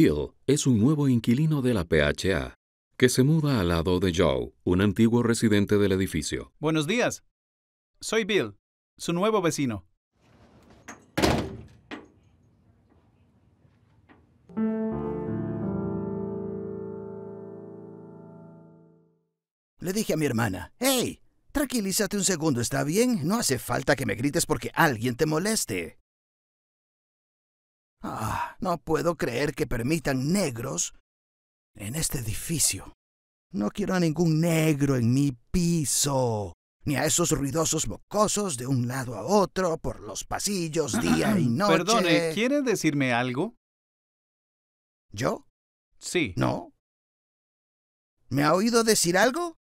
Bill es un nuevo inquilino de la PHA, que se muda al lado de Joe, un antiguo residente del edificio. Buenos días. Soy Bill, su nuevo vecino. Le dije a mi hermana, hey, tranquilízate un segundo, ¿está bien? No hace falta que me grites porque alguien te moleste. Ah, no puedo creer que permitan negros en este edificio. No quiero a ningún negro en mi piso, ni a esos ruidosos mocosos de un lado a otro por los pasillos día y noche. Perdone, ¿quiere decirme algo? ¿Yo? Sí. ¿No? ¿Me ha oído decir algo?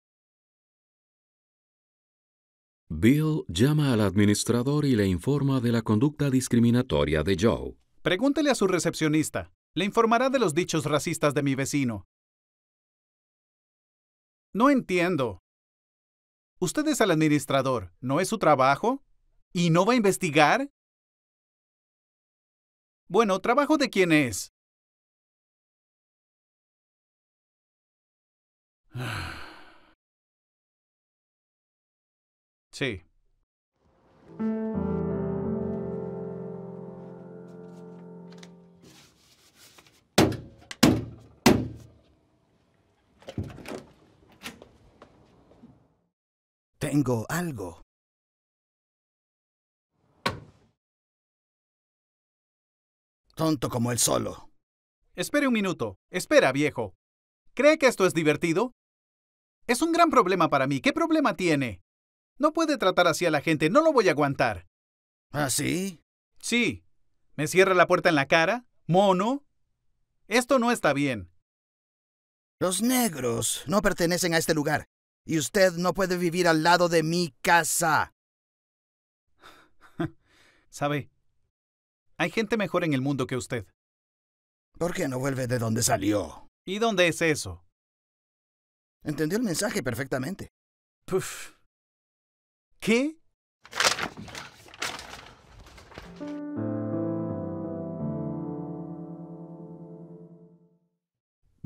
Bill llama al administrador y le informa de la conducta discriminatoria de Joe. Pregúntele a su recepcionista. Le informará de los dichos racistas de mi vecino. No entiendo. Usted es el administrador, ¿no es su trabajo? ¿Y no va a investigar? Bueno, ¿trabajo de quién es? Sí. Tengo algo. Tonto como él solo. Espere un minuto. Espera, viejo. ¿Cree que esto es divertido? Es un gran problema para mí. ¿Qué problema tiene? No puede tratar así a la gente. No lo voy a aguantar. ¿Ah, sí? Sí. Me cierra la puerta en la cara. Mono. Esto no está bien. Los negros no pertenecen a este lugar y usted no puede vivir al lado de mi casa. Sabe, hay gente mejor en el mundo que usted. ¿Por qué no vuelve de donde salió? ¿Y dónde es eso? Entendió el mensaje perfectamente. ¿Qué?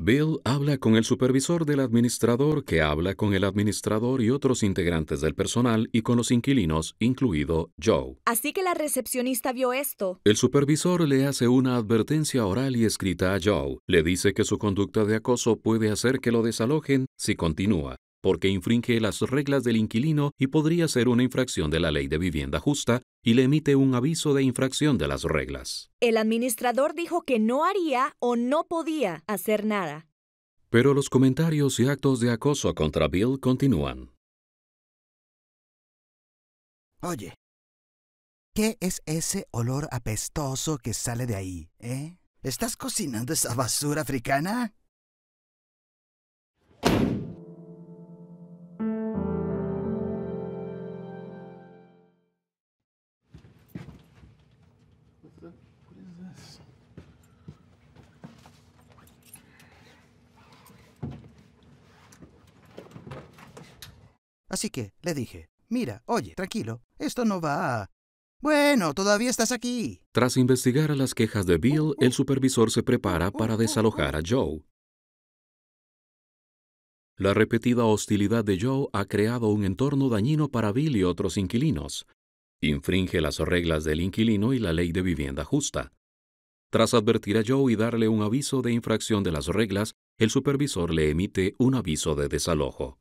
Bill habla con el supervisor del administrador que habla con el administrador y otros integrantes del personal y con los inquilinos, incluido Joe. Así que la recepcionista vio esto. El supervisor le hace una advertencia oral y escrita a Joe. Le dice que su conducta de acoso puede hacer que lo desalojen si continúa porque infringe las reglas del inquilino y podría ser una infracción de la ley de vivienda justa y le emite un aviso de infracción de las reglas. El administrador dijo que no haría o no podía hacer nada. Pero los comentarios y actos de acoso contra Bill continúan. Oye, ¿qué es ese olor apestoso que sale de ahí, eh? ¿Estás cocinando esa basura africana? Así que le dije, mira, oye, tranquilo, esto no va Bueno, todavía estás aquí. Tras investigar a las quejas de Bill, el supervisor se prepara para desalojar a Joe. La repetida hostilidad de Joe ha creado un entorno dañino para Bill y otros inquilinos. Infringe las reglas del inquilino y la ley de vivienda justa. Tras advertir a Joe y darle un aviso de infracción de las reglas, el supervisor le emite un aviso de desalojo.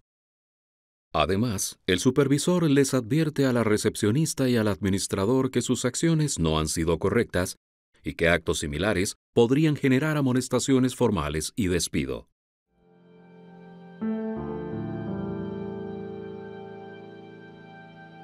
Además, el supervisor les advierte a la recepcionista y al administrador que sus acciones no han sido correctas y que actos similares podrían generar amonestaciones formales y despido.